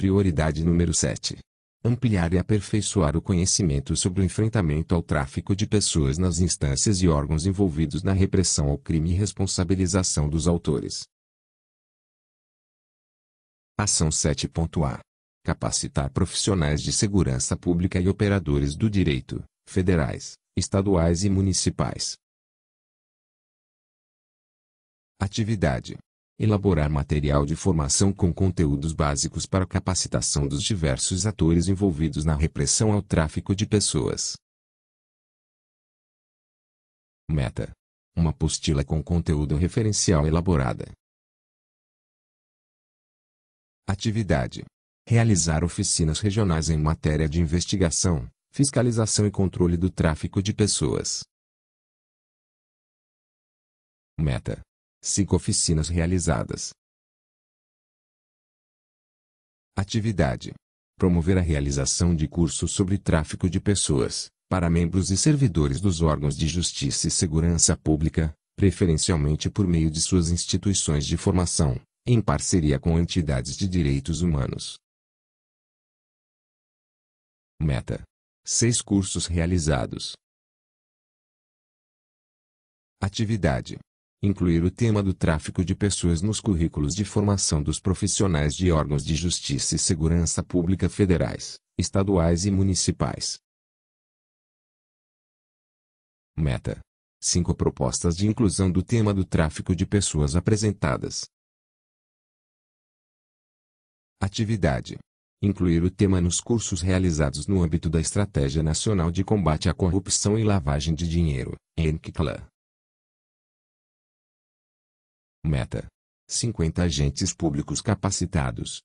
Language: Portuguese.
Prioridade número 7. Ampliar e aperfeiçoar o conhecimento sobre o enfrentamento ao tráfico de pessoas nas instâncias e órgãos envolvidos na repressão ao crime e responsabilização dos autores. Ação 7.A. Capacitar profissionais de segurança pública e operadores do direito, federais, estaduais e municipais. Atividade Elaborar material de formação com conteúdos básicos para capacitação dos diversos atores envolvidos na repressão ao tráfico de pessoas. Meta: Uma apostila com conteúdo referencial elaborada. Atividade: Realizar oficinas regionais em matéria de investigação, fiscalização e controle do tráfico de pessoas. Meta: oficinas realizadas. Atividade: Promover a realização de cursos sobre tráfico de pessoas, para membros e servidores dos órgãos de justiça e segurança pública, preferencialmente por meio de suas instituições de formação, em parceria com entidades de direitos humanos. Meta: seis cursos realizados. Atividade: incluir o tema do tráfico de pessoas nos currículos de formação dos profissionais de órgãos de justiça e segurança pública federais, estaduais e municipais. Meta: 5 propostas de inclusão do tema do tráfico de pessoas apresentadas. Atividade: incluir o tema nos cursos realizados no âmbito da Estratégia Nacional de Combate à Corrupção e Lavagem de Dinheiro, ENCCLA, Meta: 50 agentes públicos capacitados.